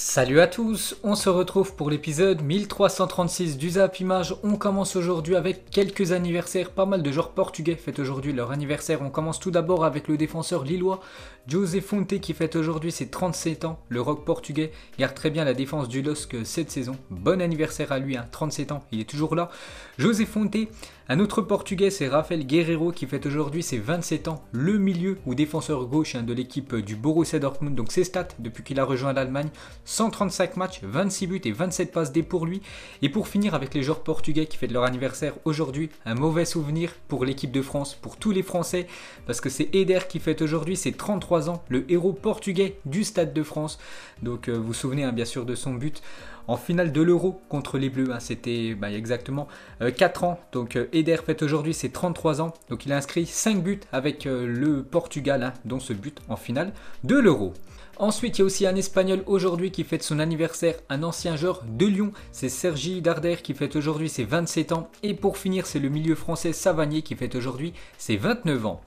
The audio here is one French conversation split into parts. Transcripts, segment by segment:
Salut à tous, on se retrouve pour l'épisode 1336 du Zap Image. On commence aujourd'hui avec quelques anniversaires. Pas mal de joueurs portugais fêtent aujourd'hui leur anniversaire. On commence tout d'abord avec le défenseur lillois José Fonte qui fête aujourd'hui ses 37 ans. Le rock portugais garde très bien la défense du LOSC cette saison. Bon anniversaire à lui, 37 hein, ans, il est toujours là. José Fonte, un autre portugais, c'est Rafael Guerrero qui fête aujourd'hui ses 27 ans, le milieu ou défenseur gauche hein, de l'équipe du Borussia Dortmund. Donc ses stats depuis qu'il a rejoint l'Allemagne, 135 matchs, 26 buts et 27 passes des pour lui. Et pour finir avec les joueurs portugais qui fêtent leur anniversaire aujourd'hui, un mauvais souvenir pour l'équipe de France, pour tous les Français, parce que c'est Eder qui fête aujourd'hui ses 33 ans, le héros portugais du Stade de France. Donc euh, vous vous souvenez hein, bien sûr de son but en finale de l'Euro contre les Bleus. Hein. C'était bah, exactement 4 euh, ans. Donc euh, Eder fête aujourd'hui ses 33 ans. Donc il a inscrit 5 buts avec euh, le Portugal, hein, dont ce but en finale de l'Euro. Ensuite, il y a aussi un Espagnol aujourd'hui qui fête son anniversaire, un ancien joueur de Lyon, c'est Sergi Darder qui fête aujourd'hui ses 27 ans. Et pour finir, c'est le milieu français Savanier qui fête aujourd'hui ses 29 ans.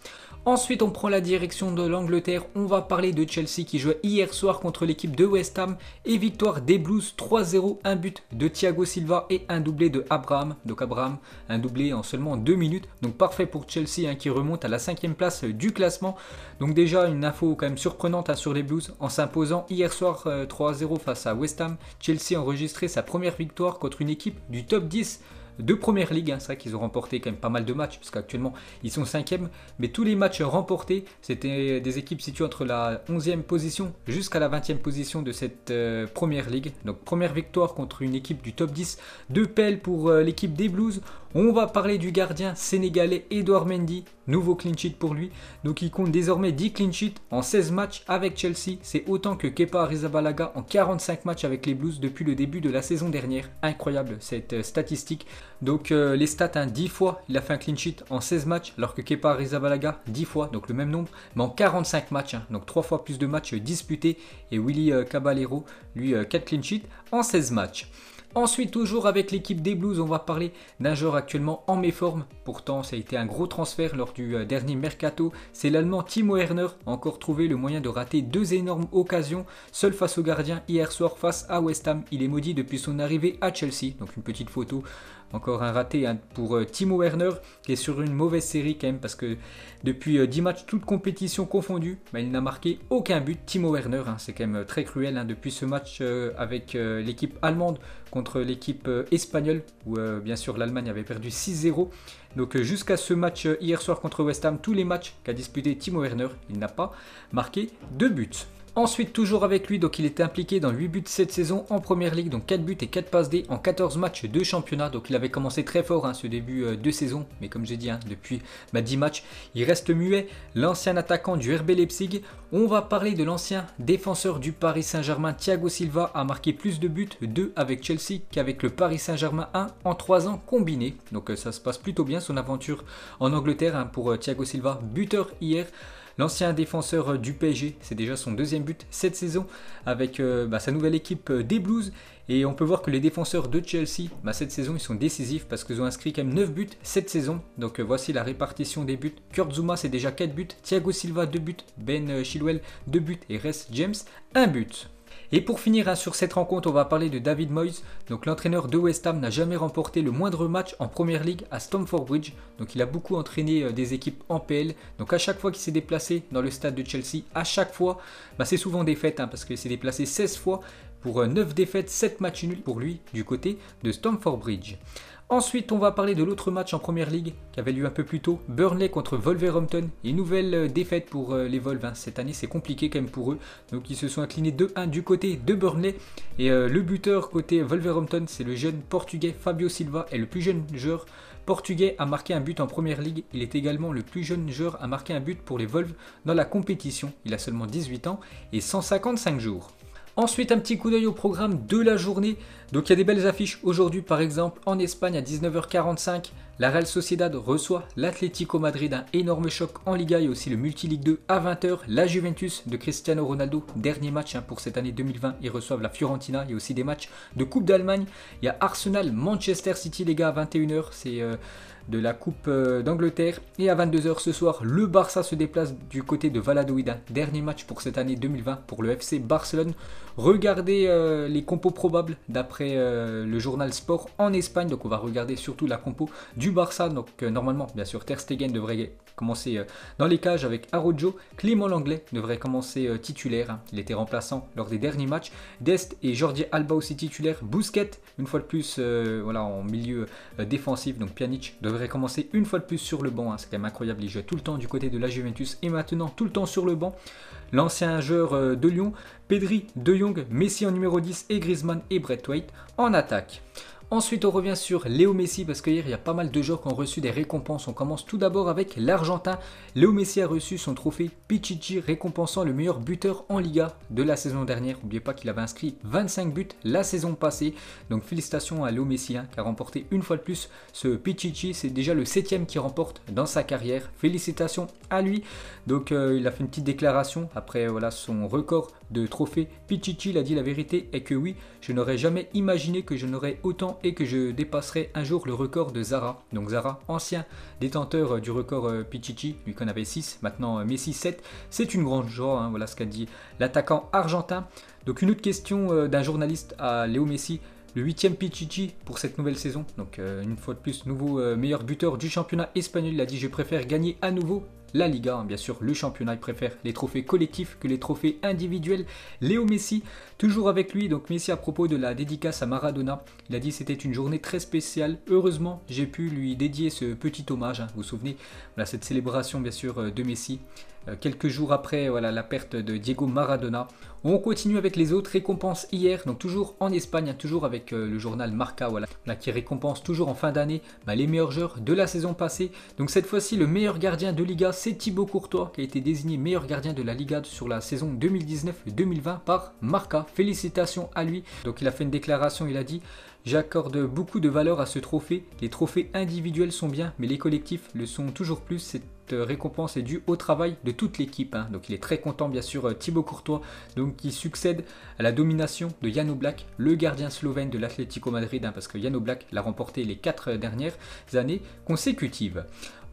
Ensuite, on prend la direction de l'Angleterre. On va parler de Chelsea qui jouait hier soir contre l'équipe de West Ham et victoire des Blues 3-0, un but de Thiago Silva et un doublé de Abraham. Donc Abraham, un doublé en seulement 2 minutes. Donc parfait pour Chelsea hein, qui remonte à la cinquième place euh, du classement. Donc déjà une info quand même surprenante hein, sur les Blues en s'imposant hier soir 3-0 euh, face à West Ham. Chelsea a enregistré sa première victoire contre une équipe du top 10 deux premières ligues, hein, c'est vrai qu'ils ont remporté quand même pas mal de matchs, parce qu'actuellement ils sont 5 Mais tous les matchs remportés, c'était des équipes situées entre la 11e position jusqu'à la 20e position de cette euh, première ligue. Donc première victoire contre une équipe du top 10. Deux pelles pour euh, l'équipe des Blues. On va parler du gardien sénégalais Edouard Mendy, nouveau clean sheet pour lui. Donc il compte désormais 10 clean sheets en 16 matchs avec Chelsea. C'est autant que Kepa Arrizabalaga en 45 matchs avec les Blues depuis le début de la saison dernière. Incroyable cette euh, statistique. Donc euh, les stats, 10 hein, fois, il a fait un clean sheet en 16 matchs, alors que Kepa Rizabalaga, 10 fois, donc le même nombre, mais en 45 matchs, hein. donc 3 fois plus de matchs euh, disputés. Et Willy euh, Caballero, lui, 4 clean sheets en 16 matchs. Ensuite, toujours avec l'équipe des Blues, on va parler d'un joueur actuellement en méforme. Pourtant, ça a été un gros transfert lors du dernier mercato. C'est l'Allemand Timo Werner, encore trouvé le moyen de rater deux énormes occasions, seul face au gardien hier soir face à West Ham. Il est maudit depuis son arrivée à Chelsea. Donc une petite photo encore un raté hein, pour euh, Timo Werner qui est sur une mauvaise série quand même parce que depuis 10 euh, matchs, toutes compétitions confondues, bah, il n'a marqué aucun but. Timo Werner, hein. c'est quand même euh, très cruel hein, depuis ce match avec l'équipe allemande contre l'équipe espagnole où bien sûr l'Allemagne avait perdu 6-0. Donc jusqu'à ce match hier soir contre West Ham, tous les matchs qu'a disputé Timo Werner, il n'a pas marqué de buts. Ensuite, toujours avec lui, donc il était impliqué dans 8 buts cette saison en première ligue, donc 4 buts et 4 passes D en 14 matchs de championnat. Donc il avait commencé très fort hein, ce début euh, de saison, mais comme j'ai dit, hein, depuis 10 bah, matchs, il reste muet. L'ancien attaquant du RB Leipzig, on va parler de l'ancien défenseur du Paris Saint-Germain, Thiago Silva, a marqué plus de buts, 2 avec Chelsea qu'avec le Paris Saint-Germain 1 en 3 ans combinés. Donc euh, ça se passe plutôt bien son aventure en Angleterre hein, pour euh, Thiago Silva, buteur hier. L'ancien défenseur du PSG, c'est déjà son deuxième but cette saison avec euh, bah, sa nouvelle équipe euh, des Blues. Et on peut voir que les défenseurs de Chelsea, bah, cette saison, ils sont décisifs parce qu'ils ont inscrit quand même 9 buts cette saison. Donc euh, voici la répartition des buts. Kurt Zuma, c'est déjà 4 buts. Thiago Silva, 2 buts. Ben Chilwell, 2 buts. Et Rest James, 1 but. Et pour finir hein, sur cette rencontre, on va parler de David Moyes. Donc l'entraîneur de West Ham n'a jamais remporté le moindre match en Première League à Stamford Bridge. Donc il a beaucoup entraîné euh, des équipes en PL. Donc à chaque fois qu'il s'est déplacé dans le stade de Chelsea, à chaque fois, bah, c'est souvent défaite hein, parce qu'il s'est déplacé 16 fois pour 9 euh, défaites, 7 matchs nuls pour lui du côté de Stamford Bridge. Ensuite, on va parler de l'autre match en première ligue qui avait lieu un peu plus tôt, Burnley contre Wolverhampton. Une nouvelle euh, défaite pour euh, les Wolves. Hein. Cette année, c'est compliqué quand même pour eux. Donc, ils se sont inclinés 2-1 du côté de Burnley. Et euh, le buteur côté Wolverhampton, c'est le jeune portugais Fabio Silva. Est le plus jeune joueur portugais à marquer un but en première ligue. Il est également le plus jeune joueur à marquer un but pour les Wolves dans la compétition. Il a seulement 18 ans et 155 jours. Ensuite, un petit coup d'œil au programme de la journée. Donc il y a des belles affiches aujourd'hui, par exemple en Espagne à 19h45, la Real Sociedad reçoit l'Atlético Madrid, un énorme choc en Liga et aussi le Multiligue 2 à 20h. La Juventus de Cristiano Ronaldo, dernier match hein, pour cette année 2020. Ils reçoivent la Fiorentina. Il y a aussi des matchs de Coupe d'Allemagne. Il y a Arsenal, Manchester City, les gars, à 21h. C'est euh, de la Coupe euh, d'Angleterre. Et à 22h ce soir, le Barça se déplace du côté de Valladolid. dernier match pour cette année 2020 pour le FC Barcelone. Regardez euh, les compos probables d'après le journal Sport en Espagne. Donc on va regarder surtout la compo du Barça. Donc euh, normalement, bien sûr, Ter Stegen devrait commencer euh, dans les cages avec Arojo. Clément Langlais devrait commencer euh, titulaire. Il était remplaçant lors des derniers matchs. Dest et Jordi Alba aussi titulaire, Bousquet, une fois de plus, voilà, en milieu défensif. Donc Pjanic devrait commencer une fois de plus sur le banc. Hein. C'est quand même incroyable. Il jouait tout le temps du côté de la Juventus et maintenant tout le temps sur le banc. L'ancien joueur de Lyon, Pedri, De Jong, Messi en numéro 10 et Griezmann et Brett en attaque. Ensuite, on revient sur Léo Messi parce qu'hier, il y a pas mal de joueurs qui ont reçu des récompenses. On commence tout d'abord avec l'Argentin. Léo Messi a reçu son trophée Pichichi récompensant le meilleur buteur en Liga de la saison dernière. N'oubliez pas qu'il avait inscrit 25 buts la saison passée. Donc félicitations à Léo Messi hein, qui a remporté une fois de plus ce Pichichi. C'est déjà le septième qui remporte dans sa carrière. Félicitations à lui. Donc euh, il a fait une petite déclaration après voilà, son record de trophée Pichichi. Il a dit la vérité est que oui, je n'aurais jamais imaginé que je n'aurais autant et que je dépasserai un jour le record de Zara. Donc Zara, ancien détenteur euh, du record euh, Pichichi, lui qu'on avait 6, maintenant euh, Messi 7. C'est une grande joie, hein, voilà ce qu'a dit l'attaquant argentin. Donc une autre question d'un journaliste à Léo Messi le huitième Pichichi pour cette nouvelle saison. Donc une fois de plus, nouveau meilleur buteur du championnat espagnol. Il a dit je préfère gagner à nouveau la Liga, hein, bien sûr, le championnat. Il préfère les trophées collectifs que les trophées individuels. Léo Messi, toujours avec lui. Donc Messi à propos de la dédicace à Maradona, il a dit c'était une journée très spéciale. Heureusement, j'ai pu lui dédier ce petit hommage. Hein. Vous vous souvenez, cette célébration bien sûr euh, de Messi euh, quelques jours après voilà, la perte de Diego Maradona. On continue avec les autres récompenses hier, donc toujours en Espagne, hein, toujours avec euh, le journal Marca, voilà, qui récompense toujours en fin d'année bah, les meilleurs joueurs de la saison passée. Donc cette fois-ci, le meilleur gardien de Liga, c'est Thibaut Courtois, qui a été désigné meilleur gardien de la Liga sur la saison 2019-2020 par Marca. Félicitations à lui. Donc il a fait une déclaration, il a dit J'accorde beaucoup de valeur à ce trophée. Les trophées individuels sont bien, mais les collectifs le sont toujours plus. Cette euh, récompense est due au travail de toute l'équipe. Hein. Donc il est très content, bien sûr, euh, Thibaut Courtois, donc, qui succède à la domination de Jan Black, le gardien slovène de l'Atlético Madrid, hein, parce que Jan Black l'a remporté les quatre euh, dernières années consécutives.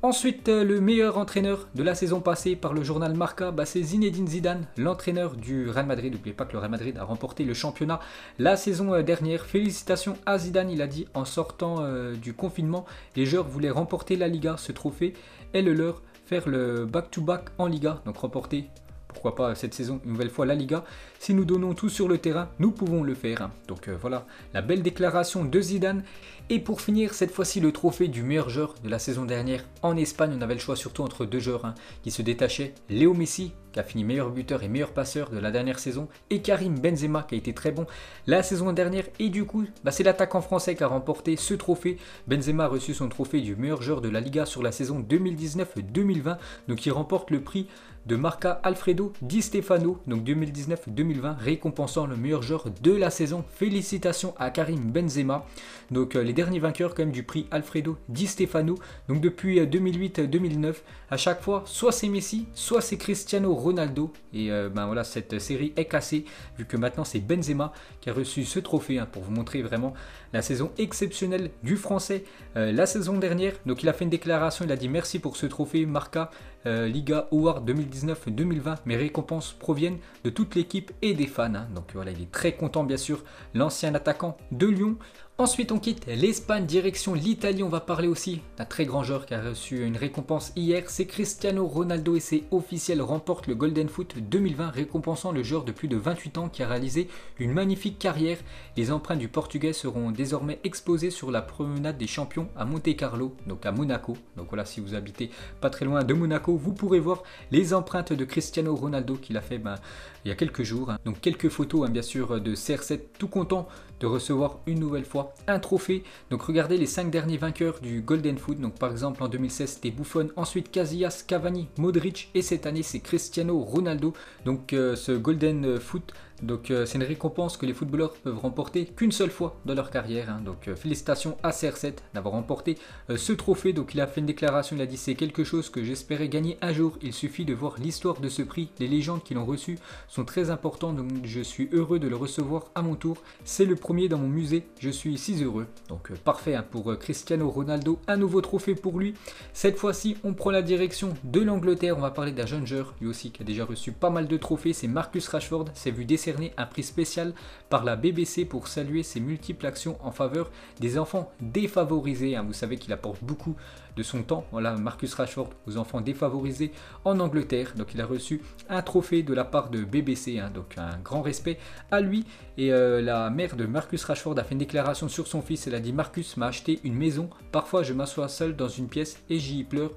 Ensuite, euh, le meilleur entraîneur de la saison passée par le journal Marca, bah, c'est Zinedine Zidane, l'entraîneur du Real Madrid. N'oubliez pas que le Real Madrid a remporté le championnat la saison euh, dernière. Félicitations à Zidane, il a dit en sortant euh, du confinement, les joueurs voulaient remporter la Liga, ce trophée et le leur, faire le back to -back en Liga, donc remporter pourquoi pas cette saison une nouvelle fois la Liga. Si nous donnons tout sur le terrain, nous pouvons le faire. Donc euh, voilà, la belle déclaration de Zidane. Et pour finir, cette fois-ci le trophée du meilleur joueur de la saison dernière en Espagne. On avait le choix surtout entre deux joueurs hein, qui se détachaient, Léo Messi qui a fini meilleur buteur et meilleur passeur de la dernière saison, et Karim Benzema qui a été très bon la saison dernière. Et du coup, bah, c'est l'attaquant français qui a remporté ce trophée. Benzema a reçu son trophée du meilleur joueur de la Liga sur la saison 2019-2020, donc il remporte le prix de Marca Alfredo Di Stefano, donc 2019-2020, récompensant le meilleur joueur de la saison. Félicitations à Karim Benzema. Donc euh, les derniers vainqueurs quand même du prix Alfredo Di Stefano, donc depuis 2008-2009, euh, à chaque fois, soit c'est Messi, soit c'est Cristiano Ronaldo. Et euh, ben voilà, cette série est cassée vu que maintenant c'est Benzema qui a reçu ce trophée hein, pour vous montrer vraiment la saison exceptionnelle du Français euh, la saison dernière. Donc il a fait une déclaration, il a dit merci pour ce trophée Marca euh, Liga Award 2019-2020. Mes récompenses proviennent de toute l'équipe et des fans. Hein. Donc voilà, il est très content bien sûr. L'ancien attaquant de Lyon Ensuite, on quitte l'Espagne direction l'Italie. On va parler aussi d'un très grand joueur qui a reçu une récompense hier. C'est Cristiano Ronaldo et ses officiels remportent le Golden Foot 2020, récompensant le joueur de plus de 28 ans qui a réalisé une magnifique carrière. Les empreintes du Portugais seront désormais exposées sur la promenade des champions à Monte Carlo, donc à Monaco. Donc voilà, si vous habitez pas très loin de Monaco, vous pourrez voir les empreintes de Cristiano Ronaldo qu'il a fait ben, il y a quelques jours. Donc quelques photos, hein, bien sûr, de CR7 tout content de recevoir une nouvelle fois un trophée. Donc regardez les 5 derniers vainqueurs du Golden Foot. Donc par exemple en 2016 c'était Buffon, ensuite Casillas, Cavani, Modric et cette année c'est Cristiano Ronaldo. Donc euh, ce Golden Foot donc euh, c'est une récompense que les footballeurs peuvent remporter qu'une seule fois dans leur carrière. Hein. Donc euh, félicitations à CR7 d'avoir remporté euh, ce trophée. Donc il a fait une déclaration, il a dit c'est quelque chose que j'espérais gagner un jour. Il suffit de voir l'histoire de ce prix. Les légendes qui l'ont reçu sont très importantes. Donc je suis heureux de le recevoir à mon tour. C'est le premier dans mon musée. Je suis si heureux. Donc parfait hein, pour Cristiano Ronaldo. Un nouveau trophée pour lui. Cette fois-ci on prend la direction de l'Angleterre. On va parler d'un jeune joueur lui aussi qui a déjà reçu pas mal de trophées. C'est Marcus Rashford. C'est vu décès un prix spécial par la BBC pour saluer ses multiples actions en faveur des enfants défavorisés. Hein. vous savez qu'il apporte beaucoup de son temps, voilà Marcus Rashford aux enfants défavorisés en Angleterre. Donc il a reçu un trophée de la part de BBC, hein. donc un grand respect à lui. Et euh, la mère de Marcus Rashford a fait une déclaration sur son fils. Elle a dit Marcus m'a acheté une maison. Parfois je m'assois seul dans une pièce et j'y pleure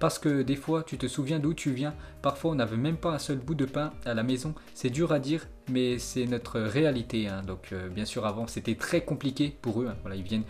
parce que des fois tu te souviens d'où tu viens, parfois on n'avait même pas un seul bout de pain à la maison, c'est dur à dire mais c'est notre réalité. Hein. Donc euh, bien sûr avant c'était très compliqué pour eux, hein. ils viennent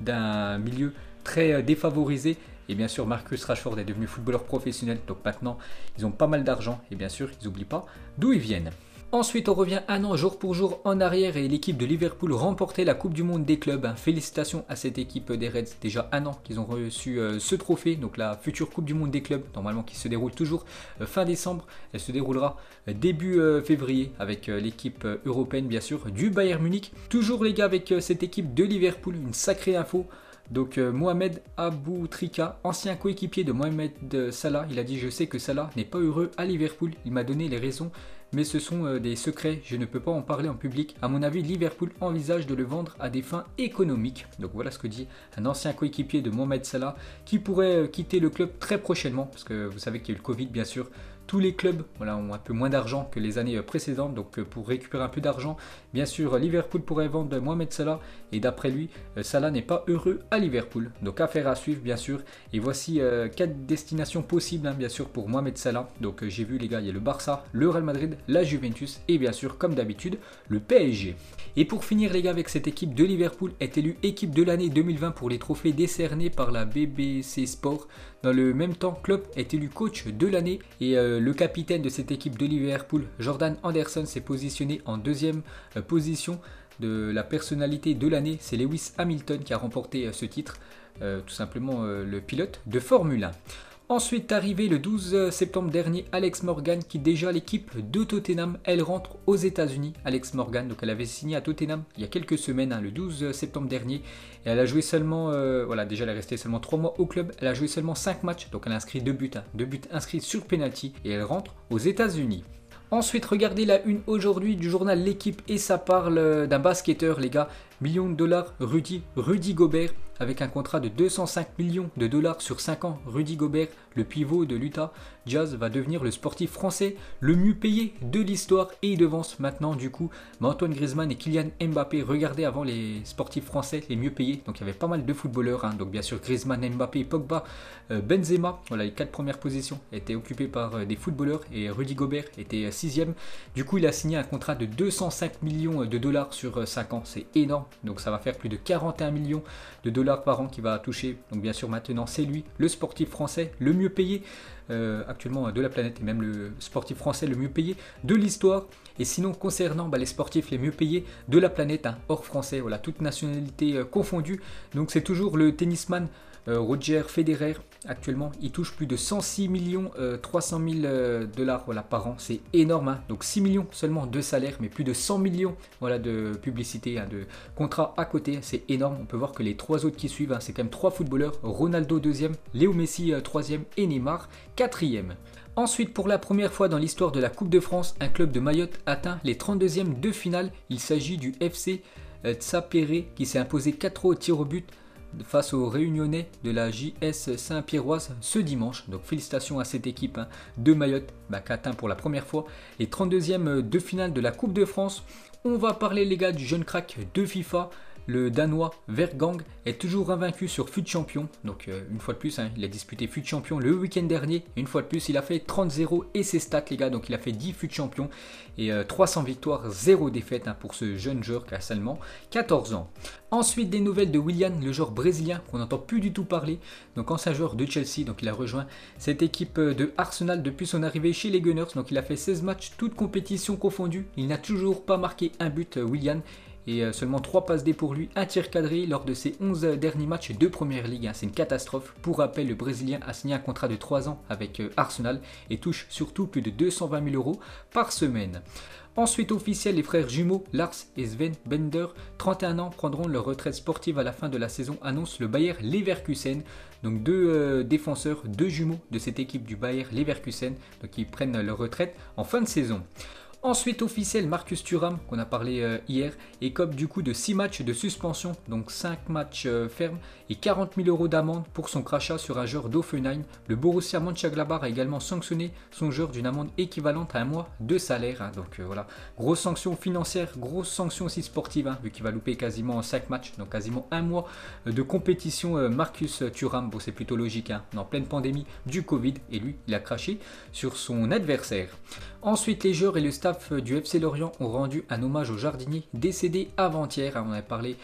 d'un milieu très euh, défavorisé et bien sûr, Marcus Rashford est devenu footballeur professionnel, donc maintenant, ils ont pas mal d'argent, et bien sûr, ils n'oublient pas d'où ils viennent. Ensuite, on revient un an jour pour jour en arrière et l'équipe de Liverpool remportait la Coupe du Monde des clubs. Hein, félicitations à cette équipe des Reds. Déjà un an qu'ils ont reçu euh, ce trophée, donc la future Coupe du Monde des clubs, normalement qui se déroule toujours euh, fin décembre. Elle se déroulera euh, début février avec l'équipe européenne, bien sûr, du Bayern Munich. Toujours les gars avec cette équipe de Liverpool, une sacrée info. Donc Mohamed Abou Trika, ancien coéquipier de Mohamed Salah, il a dit je sais que Salah n'est pas heureux à Liverpool, il m'a donné les raisons mais ce sont euh, des secrets, je ne peux pas en parler en public. À mon avis, Liverpool envisage de le vendre à des fins économiques. Donc voilà ce que dit un ancien coéquipier de Mohamed Salah qui pourrait euh, quitter le club très prochainement, parce que vous savez qu'il y a eu le Covid bien sûr, tous les clubs voilà, ont un peu moins d'argent que les années précédentes, donc euh, pour récupérer un peu d'argent, bien sûr, Liverpool pourrait vendre Mohamed Salah, et d'après lui, euh, Salah n'est pas heureux à Liverpool. Donc affaire à suivre, bien sûr. Et voici euh, quatre destinations possibles, hein, bien sûr, pour Mohamed Salah. Donc j'ai vu, les gars, il y a le Barça, le Real Madrid, la Juventus, et bien sûr, comme d'habitude, le PSG. Et pour finir, les gars, avec cette équipe de Liverpool est élue équipe de l'année 2020 pour les trophées décernés par la BBC Sport. Dans le même temps, Klopp est élu coach de l'année et euh, le capitaine de cette équipe de Liverpool, Jordan Anderson, s'est positionné en deuxième euh, position de la personnalité de l'année. C'est Lewis Hamilton qui a remporté euh, ce titre, tout simplement le pilote de Formule 1. Ensuite arrivé le 12 euh, septembre dernier, Alex Morgan qui déjà l'équipe de Tottenham, elle rentre aux États-Unis. Alex Morgan, donc elle avait signé à Tottenham il y a quelques semaines, hein, le 12 euh, septembre dernier, et elle a joué seulement, euh, voilà, déjà elle est restée seulement 3 mois au club, elle a joué seulement 5 matchs, donc elle a inscrit 2 buts, 2 hein, buts inscrits sur penalty, et elle rentre aux États-Unis. Ensuite, regardez la une aujourd'hui du journal L'équipe et ça parle d'un basketteur, les gars millions de dollars Rudy, Rudy Gobert avec un contrat de 205 millions de dollars sur 5 ans. Rudy Gobert, le pivot de l'Utah Jazz, va devenir le sportif français le mieux payé de l'histoire et il devance maintenant du coup Antoine Griezmann et Kylian Mbappé. Regardez avant les sportifs français les mieux payés, donc il y avait pas mal de footballeurs. Hein. Donc bien sûr Griezmann, Mbappé, Pogba, euh, Benzema, voilà les quatre premières positions étaient occupées par euh, des footballeurs et Rudy Gobert était 6 euh, sixième. Du coup il a signé un contrat de 205 millions de dollars sur 5 ans, c'est énorme. Donc ça va faire plus de 41 millions de dollars par an qui va toucher. Donc bien sûr maintenant c'est lui, le sportif français le mieux payé euh, actuellement de la planète et même le sportif français le mieux payé de l'histoire. Et sinon concernant bah, les sportifs les mieux payés de la planète, hein, hors français, voilà, toute nationalité euh, confondue. Donc c'est toujours le tennisman euh, Roger Federer actuellement. Il touche plus de 106 millions 300 euh, 000 euh, dollars par an. C'est énorme. Hein. Donc 6 millions seulement de salaire, mais plus de 100 millions voilà, de publicité, hein, de contrats à côté. C'est énorme. On peut voir que les trois autres qui suivent, hein, c'est quand même trois footballeurs. Ronaldo deuxième, Léo Messi euh, troisième et Neymar quatrième. Ensuite, pour la première fois dans l'histoire de la Coupe de France, un club de Mayotte atteint les 32e de finale. Il s'agit du FC Tsapere qui s'est imposé 4 au tir au but face aux Réunionnais de la JS Saint-Pierroise ce dimanche. Donc félicitations à cette équipe hein. de Mayotte bah, qui atteint pour la première fois les 32e euh, de finale de la Coupe de France. On va parler les gars du jeune crack de FIFA. Le Danois Vergang est toujours invaincu sur FUT Champion, donc euh, une fois de plus, hein, il a disputé FUT Champion le week-end dernier, une fois de plus, il a fait 30-0 et ses stats les gars, donc il a fait 10 FUT Champion et 300 euh, victoires, 0 défaite hein, pour ce jeune joueur qui a seulement 14 ans. Ensuite, des nouvelles de William, le joueur brésilien qu'on n'entend plus du tout parler, donc ancien joueur de Chelsea, donc il a rejoint cette équipe euh, de Arsenal depuis son arrivée chez les Gunners, donc il a fait 16 matchs, toutes compétitions confondues, il n'a toujours pas marqué un but, Willian, et euh, seulement 3 passes D pour lui, un tir cadré lors de ses 11 euh, derniers matchs de Première Ligue. Hein. C'est une catastrophe. Pour rappel, le Brésilien a signé un contrat de 3 ans avec euh, Arsenal et touche surtout plus de 220 000 euros par semaine. Ensuite officiel, les frères jumeaux Lars et Sven Bender, 31 ans, prendront leur retraite sportive à la fin de la saison, annonce le Bayer Leverkusen. Donc deux défenseurs, deux jumeaux de cette équipe du Bayer Leverkusen, qui prennent leur retraite en fin de saison. Ensuite, officiel, Marcus Thuram, qu'on a parlé euh, hier, écope du coup de 6 matchs de suspension, donc 5 matchs euh, fermes, et 40 000 euros d'amende pour son crachat sur un joueur d'Offenheim. Le Borussia Mönchengladbach a également sanctionné son joueur d'une amende équivalente à un mois de salaire. Hein. donc euh, voilà, grosse sanction financière, grosse sanction aussi sportive, hein, vu qu'il va louper quasiment 5 matchs, donc quasiment un mois de compétition. Marcus Thuram, bon, c'est plutôt logique, hein, en pleine pandémie du Covid, et lui, il a craché sur son adversaire. Ensuite, les joueurs et le staff du FC Lorient ont rendu un hommage au jardinier décédé avant-hier. Hein, on avait parlé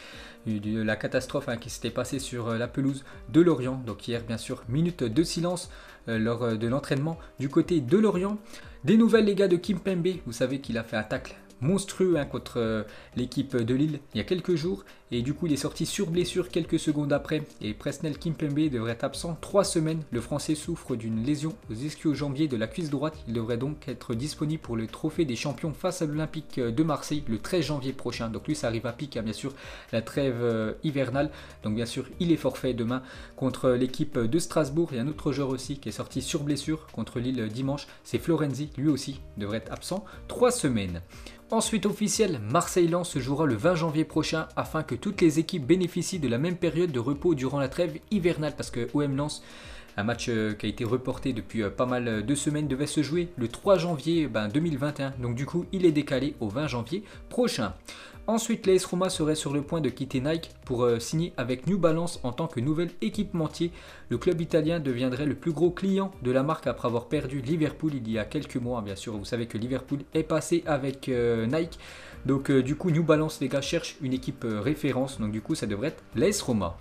de la catastrophe hein, qui s'était passée sur euh, la pelouse de Lorient. Donc hier, bien sûr, minute de silence euh, lors euh, de l'entraînement du côté de Lorient. Des nouvelles, les gars, de Kim Pembe. Vous savez qu'il a fait un tacle monstrueux hein, contre l'équipe de Lille il y a quelques jours et du coup, il est sorti sur blessure quelques secondes après. Et Presnel Kimpembe devrait être absent 3 semaines. Le Français souffre d'une lésion aux ischio-jambiers de la cuisse droite. Il devrait donc être disponible pour le trophée des champions face à l'Olympique de Marseille le 13 janvier prochain. Donc lui, ça arrive à pic, à hein, bien sûr, la trêve euh, hivernale. Donc bien sûr, il est forfait demain contre l'équipe de Strasbourg. Il y a un autre joueur aussi qui est sorti sur blessure contre l'île dimanche. C'est Florenzi, lui aussi, devrait être absent 3 semaines. Ensuite officiel, Marseille-Lens se jouera le 20 janvier prochain afin que toutes les équipes bénéficient de la même période de repos durant la trêve hivernale parce que OM Lance... Un match euh, qui a été reporté depuis euh, pas mal euh, de semaines devait se jouer le 3 janvier 2021. Ben, Donc du coup, il est décalé au 20 janvier prochain. Ensuite, l'AS Roma serait sur le point de quitter Nike pour signer avec New Balance en tant que nouvel équipementier. Le club italien deviendrait le plus gros client de la marque après avoir perdu Liverpool il y a quelques mois. Hein, bien sûr, vous savez que Liverpool est passé avec Nike. Donc du coup, New Balance, les gars, cherche une équipe référence. Donc du coup, ça devrait être l'AS Roma.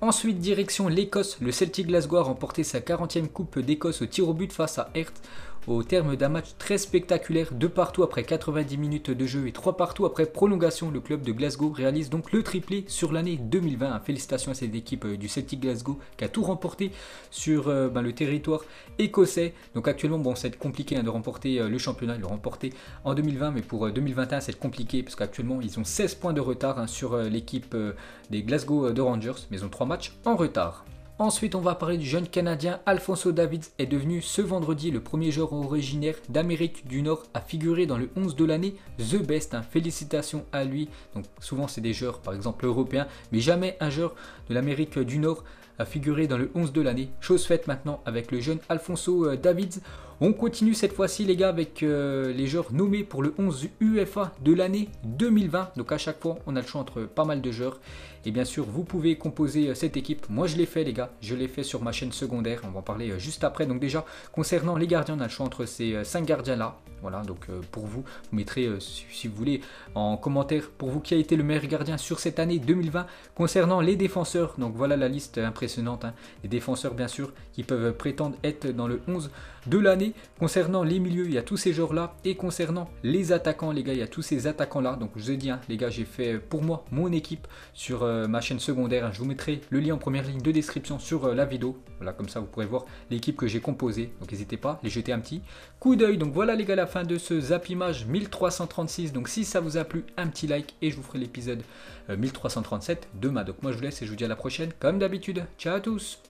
Ensuite, direction l'Écosse, le Celtic Glasgow a remporté sa 40e Coupe d'Écosse au tir au but face à Hertz au terme d'un match très spectaculaire, deux partout après 90 minutes de jeu et trois partout après prolongation, le club de Glasgow réalise donc le triplé sur l'année 2020. Félicitations à cette équipe euh, du Celtic Glasgow qui a tout remporté sur euh, ben, le territoire écossais. Donc actuellement, bon, c'est compliqué hein, de remporter euh, le championnat, le remporter en 2020, mais pour 2021, c'est compliqué parce qu'actuellement, ils ont 16 points de retard hein, sur l'équipe des Glasgow de Rangers, mais ils ont trois matchs en retard. Ensuite, on va parler du jeune Canadien Alfonso Davids est devenu ce vendredi le premier joueur originaire d'Amérique du Nord à figurer dans le 11 de l'année The Best. Hein, félicitations à lui. Donc souvent c'est des joueurs par exemple européens, mais jamais un joueur de l'Amérique du Nord a figuré dans le 11 de l'année. Chose faite maintenant avec le jeune Alfonso euh, Davids. On continue cette fois-ci les gars avec euh, les joueurs nommés pour le 11 UFA de l'année 2020. Donc à chaque fois on a le choix entre pas mal de joueurs. Et bien sûr, vous pouvez composer euh, cette équipe. Moi, je l'ai fait, les gars. Je l'ai fait sur ma chaîne secondaire. On va en parler euh, juste après. Donc déjà, concernant les gardiens, on a le choix entre ces 5 euh, gardiens-là. Voilà, donc pour vous, vous mettrez, si vous voulez, en commentaire pour vous qui a été le meilleur gardien sur cette année 2020. Concernant les défenseurs, donc voilà la liste impressionnante. Hein. Les défenseurs, bien sûr, qui peuvent prétendre être dans le 11 de l'année. Concernant les milieux, il y a tous ces genres-là. Et concernant les attaquants, les gars, il y a tous ces attaquants-là. Donc je dis hein, les gars, j'ai fait pour moi mon équipe sur euh, ma chaîne secondaire. Je vous mettrai le lien en première ligne de description sur euh, la vidéo. Voilà, comme ça vous pourrez voir l'équipe que j'ai composée. Donc n'hésitez pas, les jeter un petit coup d'œil. Donc voilà les gars, la fin de ce Zap 1336. Donc si ça vous a plu, un petit like et je vous ferai l'épisode 1337 demain. Donc moi je vous laisse et je vous dis à la prochaine. Comme d'habitude, ciao à tous